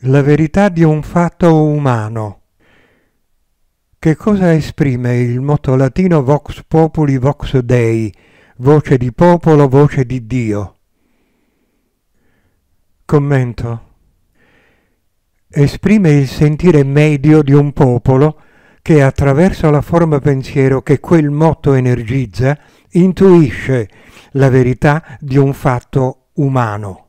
la verità di un fatto umano. Che cosa esprime il motto latino vox populi vox dei, voce di popolo, voce di Dio? Commento. Esprime il sentire medio di un popolo che attraverso la forma pensiero che quel motto energizza intuisce la verità di un fatto umano.